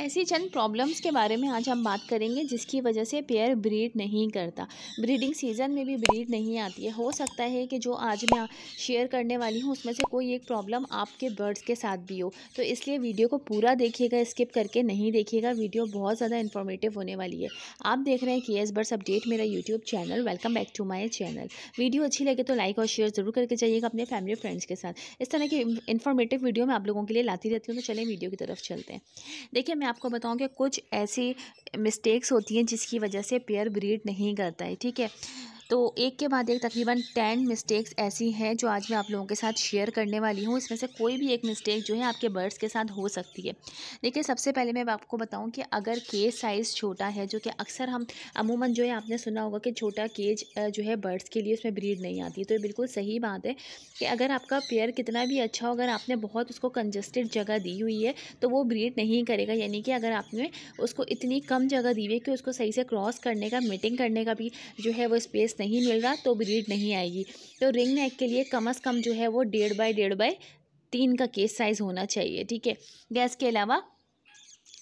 ऐसी चंद प्रॉब्लम्स के बारे में आज हम बात करेंगे जिसकी वजह से पेयर ब्रीड नहीं करता ब्रीडिंग सीजन में भी ब्रीड नहीं आती है हो सकता है कि जो आज मैं शेयर करने वाली हूँ उसमें से कोई एक प्रॉब्लम आपके बर्ड्स के साथ भी हो तो इसलिए वीडियो को पूरा देखिएगा स्किप करके नहीं देखिएगा वीडियो बहुत ज़्यादा इन्फॉर्मेटिव होने वाली है आप देख रहे हैं कि एस बर्ड्स अपडेट मेरा YouTube channel welcome back to my channel video अच्छी लगे तो लाइक और शेयर ज़रूर करके जाइएगा अपने फैमिली फ्रेंड्स के साथ इस तरह की इन्फॉर्मेटिव वीडियो मैं आप लोगों के लिए लाती रहती हूँ तो चलें वीडियो की तरफ चलते हैं देखिए मैं आपको बताऊं कि कुछ ऐसी मिस्टेक्स होती हैं जिसकी वजह से पेयर ब्रीड नहीं करता है ठीक है तो एक के बाद एक तकरीबन टेन मिस्टेक्स ऐसी हैं जो आज मैं आप लोगों के साथ शेयर करने वाली हूँ इसमें से कोई भी एक मिस्टेक जो है आपके बर्ड्स के साथ हो सकती है देखिए सबसे पहले मैं आपको बताऊँ कि अगर केज साइज़ छोटा है जो कि अक्सर हम अमूमन जो है आपने सुना होगा कि छोटा केज जो है बर्ड्स के लिए उसमें ब्रीड नहीं आती तो ये बिल्कुल सही बात है कि अगर आपका पेयर कितना भी अच्छा हो अगर आपने बहुत उसको कंजस्टेड जगह दी हुई है तो वो ब्रीड नहीं करेगा यानी कि अगर आपने उसको इतनी कम जगह दी हुई है कि उसको सही से क्रॉस करने का मीटिंग करने का भी जो है वो स्पेस नहीं मिल रहा तो ब्रीड नहीं आएगी तो रिंग नेक के लिए कम अज़ कम जो है वो डेढ़ बाय डेढ़ बाय तीन का केस साइज़ होना चाहिए ठीक है गैस के अलावा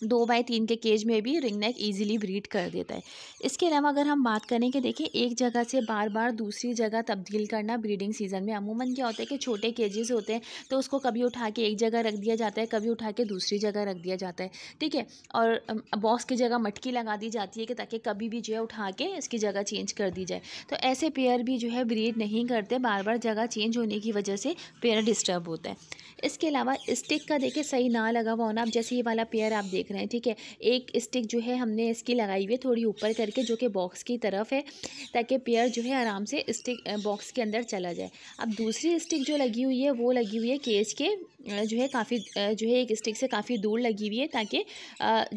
दो बाय तीन के केज में भी रिंग नेक ईजिली ब्रीड कर देता है इसके अलावा अगर हम बात करें कि देखिए एक जगह से बार बार दूसरी जगह तब्दील करना ब्रीडिंग सीज़न में अमूमन क्या होता है कि छोटे केजेस होते हैं तो उसको कभी उठा के एक जगह रख दिया जाता है कभी उठा के दूसरी जगह रख दिया जाता है ठीक है और बॉक्स की जगह मटकी लगा दी जाती है कि ताकि कभी भी जो है उठा के इसकी जगह चेंज कर दी जाए तो ऐसे पेयर भी जो है ब्रीड नहीं करते बार बार जगह चेंज होने की वजह से पेयर डिस्टर्ब होता है इसके अलावा स्टिक का देखिए सही ना लगा हुआ होना अब जैसे ये वाला पेयर आप देख देख रहे हैं ठीक है एक स्टिक जो है हमने इसकी लगाई हुई है थोड़ी ऊपर करके जो कि बॉक्स की तरफ है ताकि पेयर जो है आराम से स्टिक बॉक्स के अंदर चला जाए अब दूसरी स्टिक जो लगी हुई है वो लगी हुई है केज के जो है काफ़ी जो है एक स्टिक से काफ़ी दूर लगी हुई है ताकि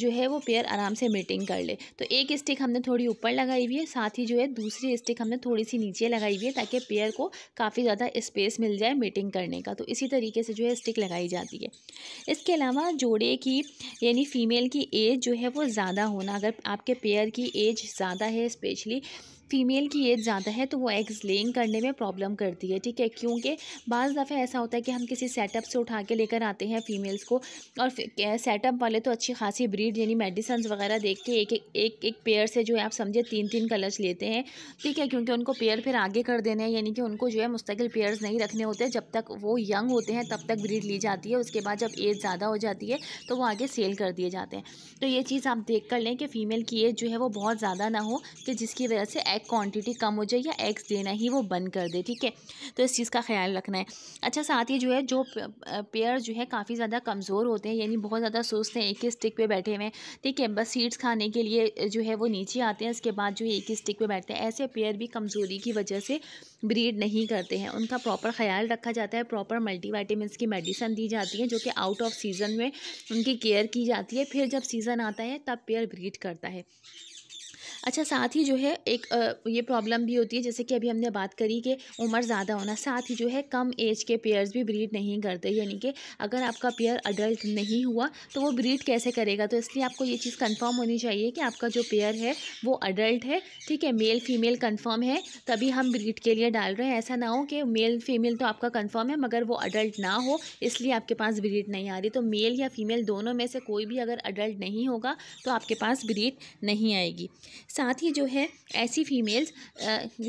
जो है वो पेयर आराम से मीटिंग कर ले तो एक स्टिक हमने थोड़ी ऊपर लगाई हुई है साथ ही जो है दूसरी स्टिक हमने थोड़ी सी नीचे लगाई हुई है ताकि पेयर को काफ़ी ज़्यादा स्पेस मिल जाए मीटिंग करने का तो इसी तरीके से जो है स्टिक लगाई जाती है इसके अलावा जोड़े की यानी फीमेल की एज जो है वो ज़्यादा होना अगर आपके पेयर की एज ज़्यादा है स्पेशली फीमेल की एज ज़्यादा है तो वो एग्स लेइंग करने में प्रॉब्लम करती है ठीक है क्योंकि बाज़ दफ़े ऐसा होता है कि हम किसी सेटअप से उठा के लेकर आते हैं फीमेल्स को और सेटअप वाले तो अच्छी खासी ब्रीड यानी मेडिसन्स वगैरह देख के एक एक एक एक पेयर से जो है आप समझे तीन तीन कलर्स लेते हैं ठीक है क्योंकि उनको पेयर फिर आगे कर देने हैं यानी कि उनको जो है मुस्तकिल पेयर्स नहीं रखने होते जब तक वो यंग होते हैं तब तक ब्रीड ली जाती है उसके बाद जब एज ज़्यादा हो जाती है तो वो आगे सेल कर दिए जाते हैं तो ये चीज़ आप देख कर लें कि फ़ीमेल की एज जो है वो बहुत ज़्यादा ना हो कि जिसकी वजह से एग क्वांटिटी कम हो जाए या एग्स देना ही वो बंद कर दे ठीक है तो इस चीज़ का ख्याल रखना है अच्छा साथ ही जो है जो पेयर जो है काफ़ी ज़्यादा कमज़ोर होते हैं यानी बहुत ज़्यादा सुस्त हैं एक ही स्टिक पे बैठे हुए हैं ठीक है बस सीड्स खाने के लिए जो है वो नीचे आते हैं इसके बाद जो है एक ही स्टिक पे बैठते हैं ऐसे पेयर भी कमज़ोरी की वजह से ब्रीड नहीं करते हैं उनका प्रॉपर ख्याल रखा जाता है प्रॉपर वाइटामस की मेडिसन दी जाती है जो कि आउट ऑफ सीज़न में उनकी केयर की जाती है फिर जब सीज़न आता है तब पेयर ब्रीड करता है अच्छा साथ ही जो है एक ये प्रॉब्लम भी होती है जैसे कि अभी हमने बात करी कि उम्र ज़्यादा होना साथ ही जो है कम एज के पेयर्स भी ब्रीड नहीं करते यानी कि अगर आपका पेयर अडल्ट नहीं हुआ तो वो ब्रीड कैसे करेगा तो इसलिए आपको ये चीज़ कन्फर्म होनी चाहिए कि आपका जो पेयर है वो अडल्ट है ठीक है मेल फीमेल कन्फर्म है तभी हम ब्रीड के लिए डाल रहे हैं ऐसा ना हो कि मेल फीमेल तो आपका कन्फर्म है मगर वो अडल्ट ना हो इसलिए आपके पास ब्रीड नहीं आ रही तो मेल या फीमेल दोनों में से कोई भी अगर अडल्ट नहीं होगा तो आपके पास ब्रीड नहीं आएगी साथ ही जो है ऐसी फीमेल्स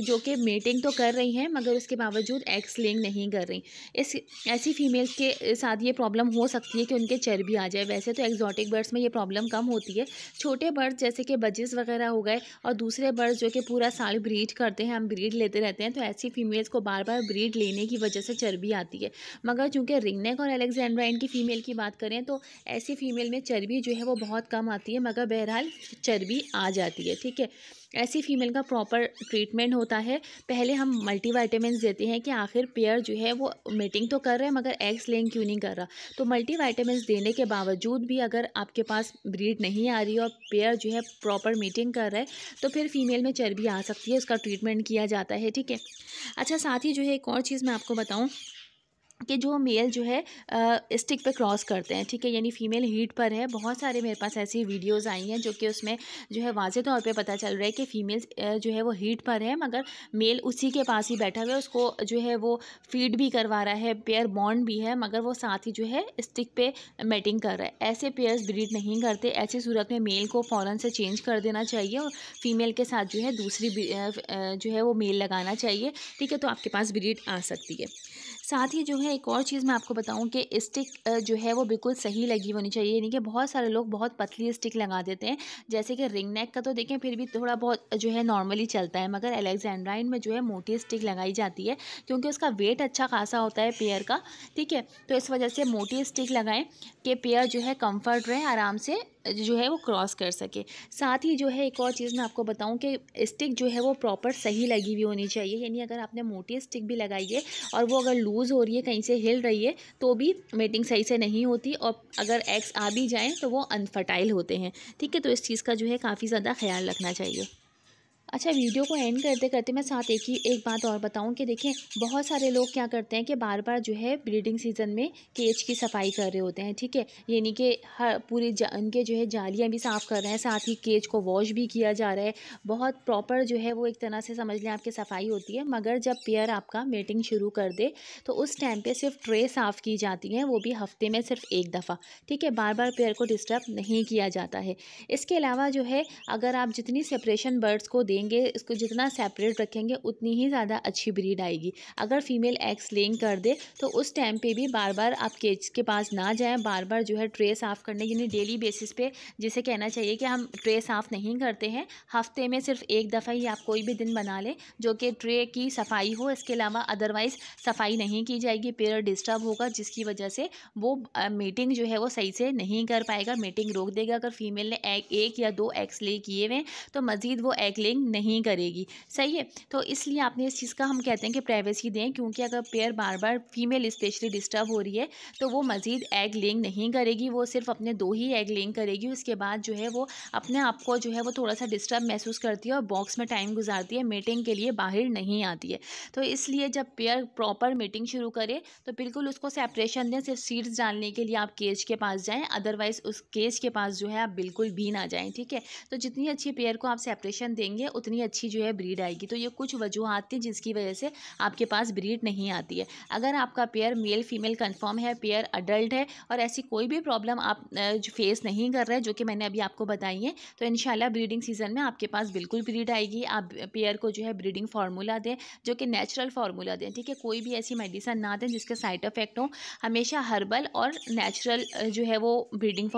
जो कि मेटिंग तो कर रही हैं मगर उसके बावजूद एक्स लिंग नहीं कर रही इस ऐसी फीमेल्स के साथ ये प्रॉब्लम हो सकती है कि उनके चर्बी आ जाए वैसे तो एक्जॉटिक बर्ड्स में ये प्रॉब्लम कम होती है छोटे बर्ड्स जैसे कि बजेस वगैरह हो गए और दूसरे बर्ड्स जो कि पूरा साल ब्रीड करते हैं हम ब्रीड लेते रहते हैं तो ऐसी फीमेल्स को बार बार ब्रीड लेने की वजह से चर्बी आती है मगर चूँकि रिंगनेक और एलेक्जेंड्रा इनकी फ़ीमेल की बात करें तो ऐसी फ़ीमेल में चर्बी जो है वो बहुत कम आती है मगर बहरहाल चर्बी आ जाती है ठीक ठीक है ऐसी फीमेल का प्रॉपर ट्रीटमेंट होता है पहले हम मल्टीवाइटामिन देते हैं कि आखिर पेयर जो है वो मेटिंग तो कर रहे हैं मगर एग्स लेंग क्यों नहीं कर रहा तो मल्टीवाइटामिन देने के बावजूद भी अगर आपके पास ब्रीड नहीं आ रही और पेयर जो है प्रॉपर मीटिंग कर रहा है तो फिर फीमेल में चर्बी आ सकती है उसका ट्रीटमेंट किया जाता है ठीक है अच्छा साथ ही जो है एक और चीज़ मैं आपको बताऊँ कि जो मेल जो है स्टिक पे क्रॉस करते हैं ठीक है यानी फीमेल हीट पर है बहुत सारे मेरे पास ऐसी वीडियोस आई हैं जो कि उसमें जो है वाजे तौर पे पता चल रहा है कि फीमेल जो है वो हीट पर है मगर मेल उसी के पास ही बैठा हुआ है उसको जो है वो फीड भी करवा रहा है पेयर बॉन्ड भी है मगर वो साथ ही जो है स्टिक पे मेटिंग कर रहा है ऐसे पेयर्स ब्रीड नहीं करते ऐसी सूरत में मेल को फ़ौरन से चेंज कर देना चाहिए और फीमेल के साथ जो है दूसरी जो है वो मेल लगाना चाहिए ठीक है तो आपके पास ब्रीड आ सकती है साथ ही जो है एक और चीज़ मैं आपको बताऊं कि स्टिक जो है वो बिल्कुल सही लगी होनी चाहिए यानी कि बहुत सारे लोग बहुत पतली स्टिक लगा देते हैं जैसे कि रिंग नेक का तो देखें फिर भी थोड़ा बहुत जो है नॉर्मली चलता है मगर एलेक्जेंड्राइन में जो है मोटी स्टिक लगाई जाती है क्योंकि उसका वेट अच्छा खासा होता है पेयर का ठीक है तो इस वजह से मोटी स्टिक लगाएं कि पेयर जो है कम्फर्ट रहे आराम से जो है वो क्रॉस कर सके साथ ही जो है एक और चीज़ मैं आपको बताऊं कि स्टिक जो है वो प्रॉपर सही लगी हुई होनी चाहिए यानी अगर आपने मोटी स्टिक भी लगाई है और वो अगर लूज़ हो रही है कहीं से हिल रही है तो भी मेटिंग सही से नहीं होती और अगर एग्स आ भी जाएँ तो वो अनफर्टाइल होते हैं ठीक है तो इस चीज़ का जो है काफ़ी ज़्यादा ख्याल रखना चाहिए अच्छा वीडियो को एंड करते करते मैं साथ एक ही एक बात और बताऊं कि देखें बहुत सारे लोग क्या करते हैं कि बार बार जो है ब्रीडिंग सीज़न में केज की सफाई कर रहे होते हैं ठीक है यानी कि हर पूरी उनके जो है जालियाँ भी साफ़ कर रहे हैं साथ ही केज को वॉश भी किया जा रहा है बहुत प्रॉपर जो है वो एक तरह से समझ लें आपकी सफाई होती है मगर जब पेयर आपका मेटिंग शुरू कर दे तो उस टाइम पर सिर्फ ट्रे साफ़ की जाती है वो भी हफ्ते में सिर्फ एक दफ़ा ठीक है बार बार पेयर को डिस्टर्ब नहीं किया जाता है इसके अलावा जो है अगर आप जितनी सेपरेशन बर्ड्स को दें देंगे इसको जितना सेपरेट रखेंगे उतनी ही ज़्यादा अच्छी ब्रीड आएगी अगर फीमेल एग्स लेंग कर दे तो उस टाइम पे भी बार बार आप केज के पास ना जाएं बार बार जो है ट्रे साफ़ करने यानी डेली बेसिस पे जिसे कहना चाहिए कि हम ट्रे साफ़ नहीं करते हैं हफ्ते में सिर्फ एक दफ़ा ही आप कोई भी दिन बना लें जो कि ट्रे की सफाई हो इसके अलावा अदरवाइज़ सफाई नहीं की जाएगी पेयर डिस्टर्ब होगा जिसकी वजह से वो मीटिंग जो है वो सही से नहीं कर पाएगा मीटिंग रोक देगा अगर फीमेल ने एक, एक या दो एग्स ले किए हुए तो मज़ीद वो एग लेंग नहीं करेगी सही है तो इसलिए आपने इस चीज़ का हम कहते हैं कि प्राइवेसी दें क्योंकि अगर पेयर बार बार फीमेल स्पेशली डिस्टर्ब हो रही है तो वो मज़ीद एग लेंग नहीं करेगी वो सिर्फ अपने दो ही एग लेंग करेगी उसके बाद जो है वो अपने आप को जो है वो थोड़ा सा डिस्टर्ब महसूस करती है और बॉक्स में टाइम गुजारती है मीटिंग के लिए बाहर नहीं आती है तो इसलिए जब पेयर प्रॉपर मीटिंग शुरू करे तो बिल्कुल उसको सेपरेशन दें सिर्फ सीड्स डालने के लिए आप केज के पास जाएँ अदरवाइज़ उस केज के पास जो है आप बिल्कुल भी ना जाएँ ठीक है तो जितनी अच्छी पेयर को आप सेपरेशन देंगे उतनी अच्छी जो है ब्रीड आएगी तो ये कुछ वजूहत थी जिसकी वजह से आपके पास ब्रीड नहीं आती है अगर आपका पेयर मेल फीमेल कन्फर्म है पेयर अडल्ट है और ऐसी कोई भी प्रॉब्लम आप फेस नहीं कर रहे हैं जो कि मैंने अभी आपको बताई है तो इन ब्रीडिंग सीजन में आपके पास बिल्कुल ब्रीड आएगी आप पेयर को जो है ब्रीडिंग फार्मूला दें जो कि नेचुरल फार्मूला दें ठीक है कोई भी ऐसी मेडिसन ना दें जिसके साइड इफ़ेक्ट हों हमेशा हर्बल और नेचुरल जो है वो ब्रीडिंग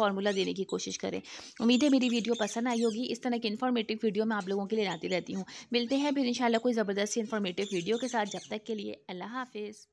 फार्मूला देने की कोशिश करें उम्मीद है मेरी वीडियो पसंद आई होगी इस तरह की इन्फॉर्मेटिव वीडियो में आप लोगों के लिए लाती रहती हूँ मिलते हैं फिर इंशाल्लाह कोई ज़बरदस्त इन्फॉर्मेटिव वीडियो के साथ जब तक के लिए अल्लाह हाफिज़